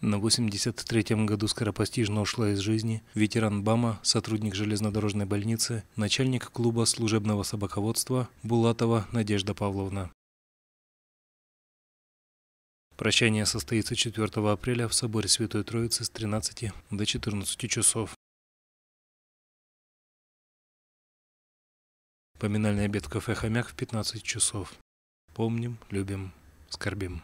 На 83-м году скоропостижно ушла из жизни ветеран БАМа, сотрудник железнодорожной больницы, начальник клуба служебного собаководства Булатова Надежда Павловна. Прощание состоится 4 апреля в соборе Святой Троицы с 13 до 14 часов. Поминальный обед в кафе «Хомяк» в 15 часов. Помним, любим, скорбим.